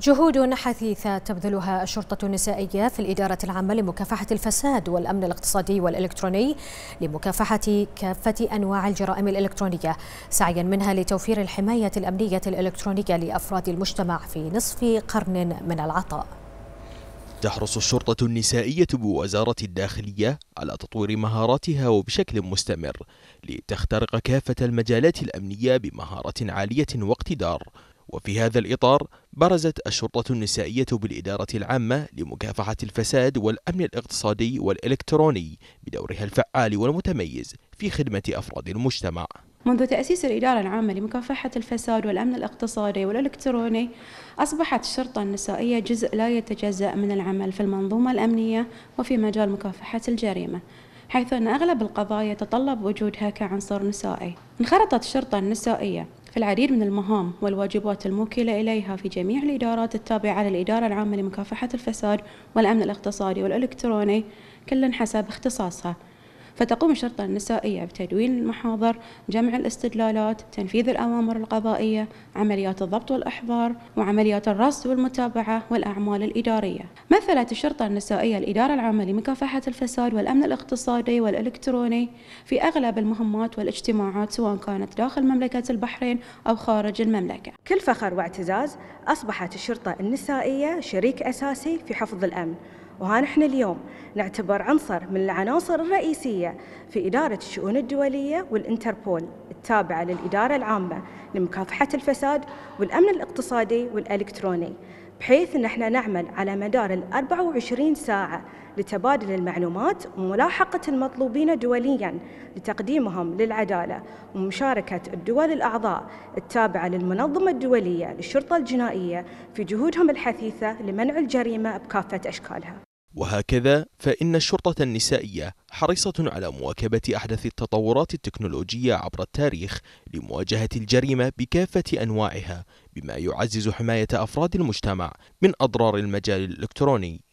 جهود حثيثة تبذلها الشرطة النسائية في الإدارة العامة لمكافحة الفساد والأمن الاقتصادي والإلكتروني لمكافحة كافة أنواع الجرائم الإلكترونية سعيا منها لتوفير الحماية الأمنية الإلكترونية لأفراد المجتمع في نصف قرن من العطاء تحرص الشرطة النسائية بوزارة الداخلية على تطوير مهاراتها وبشكل مستمر لتخترق كافة المجالات الأمنية بمهارة عالية واقتدار وفي هذا الإطار برزت الشرطة النسائية بالإدارة العامة لمكافحة الفساد والأمن الاقتصادي والإلكتروني بدورها الفعال والمتميز في خدمة أفراد المجتمع منذ تأسيس الإدارة العامة لمكافحة الفساد والأمن الاقتصادي والإلكتروني أصبحت الشرطة النسائية جزء لا يتجزأ من العمل في المنظومة الأمنية وفي مجال مكافحة الجريمة حيث أن أغلب القضايا تطلب وجودها كعنصر نسائي انخرطت الشرطة النسائية في العديد من المهام والواجبات الموكلة إليها في جميع الإدارات التابعة للإدارة العامة لمكافحة الفساد والأمن الاقتصادي والإلكتروني كل حسب اختصاصها فتقوم الشرطة النسائية بتدوين المحاضر جمع الاستدلالات تنفيذ الأوامر القضائية عمليات الضبط والإحضار وعمليات الرصد والمتابعة والأعمال الإدارية مثلت الشرطة النسائية الإدارة العامة لمكافحة الفساد والأمن الاقتصادي والإلكتروني في أغلب المهمات والاجتماعات سواء كانت داخل مملكة البحرين أو خارج المملكة كل فخر واعتزاز أصبحت الشرطة النسائية شريك أساسي في حفظ الأمن وها نحن اليوم نعتبر عنصر من العناصر الرئيسية في إدارة الشؤون الدولية والإنتربول التابعة للإدارة العامة لمكافحة الفساد والأمن الاقتصادي والإلكتروني بحيث أن احنا نعمل على مدار ال 24 ساعة لتبادل المعلومات وملاحقة المطلوبين دوليا لتقديمهم للعدالة ومشاركة الدول الأعضاء التابعة للمنظمة الدولية للشرطة الجنائية في جهودهم الحثيثة لمنع الجريمة بكافة أشكالها وهكذا فإن الشرطة النسائية حريصة على مواكبة أحدث التطورات التكنولوجية عبر التاريخ لمواجهة الجريمة بكافة أنواعها بما يعزز حماية أفراد المجتمع من أضرار المجال الإلكتروني